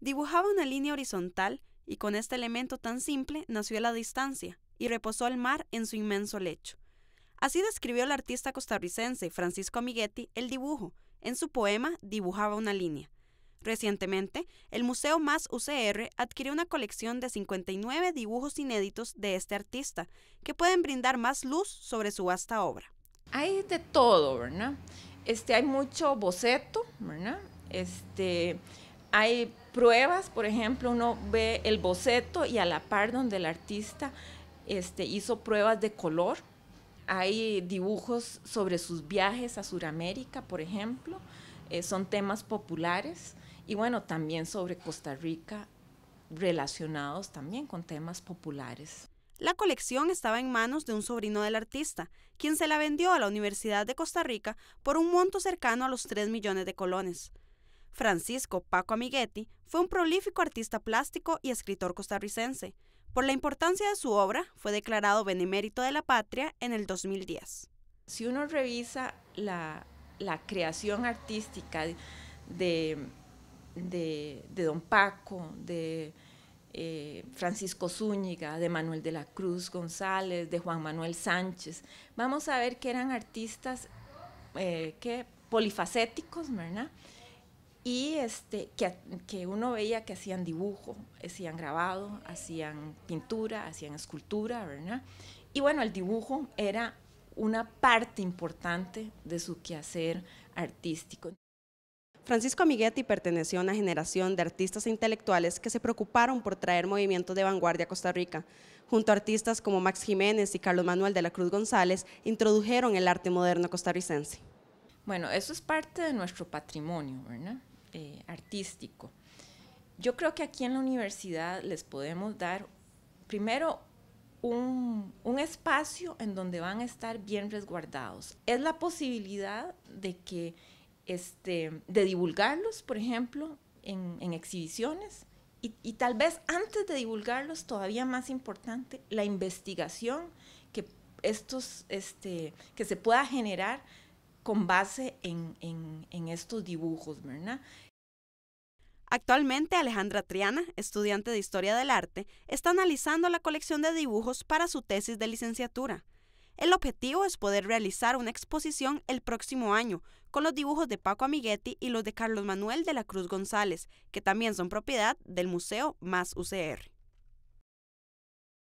Dibujaba una línea horizontal y con este elemento tan simple nació la distancia y reposó el mar en su inmenso lecho. Así describió el artista costarricense Francisco Amiguetti el dibujo en su poema Dibujaba una línea. Recientemente, el Museo Más UCR adquirió una colección de 59 dibujos inéditos de este artista que pueden brindar más luz sobre su vasta obra. Hay de todo, ¿verdad? Este, hay mucho boceto, ¿verdad? Este, hay pruebas, por ejemplo, uno ve el boceto y a la par donde el artista este, hizo pruebas de color. Hay dibujos sobre sus viajes a Sudamérica, por ejemplo. Eh, son temas populares. Y bueno, también sobre Costa Rica, relacionados también con temas populares. La colección estaba en manos de un sobrino del artista, quien se la vendió a la Universidad de Costa Rica por un monto cercano a los 3 millones de colones. Francisco Paco Amiguetti fue un prolífico artista plástico y escritor costarricense. Por la importancia de su obra, fue declarado Benemérito de la Patria en el 2010. Si uno revisa la, creación artística de, don Paco, de eh, Francisco Zúñiga, de Manuel de la Cruz González, de Juan Manuel Sánchez, vamos a ver que eran artistas eh, que polifacéticos, ¿verdad? y este, que, que, uno veía que hacían dibujo, hacían grabado, hacían pintura, hacían escultura, ¿verdad? Y bueno, el dibujo era una parte importante de su quehacer artístico. Francisco Amiguetti perteneció a una generación de artistas e intelectuales que se preocuparon por traer movimientos de vanguardia a Costa Rica. Junto a artistas como Max Jiménez y Carlos Manuel de la Cruz González, introdujeron el arte moderno costarricense. Bueno, eso es parte de nuestro patrimonio, ¿verdad? Eh, artístico. Yo creo que aquí en la universidad les podemos dar, primero, un, espacio en donde van a estar bien resguardados. Es la posibilidad de que, este, de divulgarlos, por ejemplo, en, exhibiciones, y, tal vez antes de divulgarlos, todavía más importante, la investigación que, estos, este, que se pueda generar con base en, en estos dibujos, ¿verdad? Actualmente Alejandra Triana, estudiante de Historia del Arte, está analizando la colección de dibujos para su tesis de licenciatura. El objetivo es poder realizar una exposición el próximo año con los dibujos de Paco Amiguetti y los de Carlos Manuel de la Cruz González, que también son propiedad del Museo Más UCR.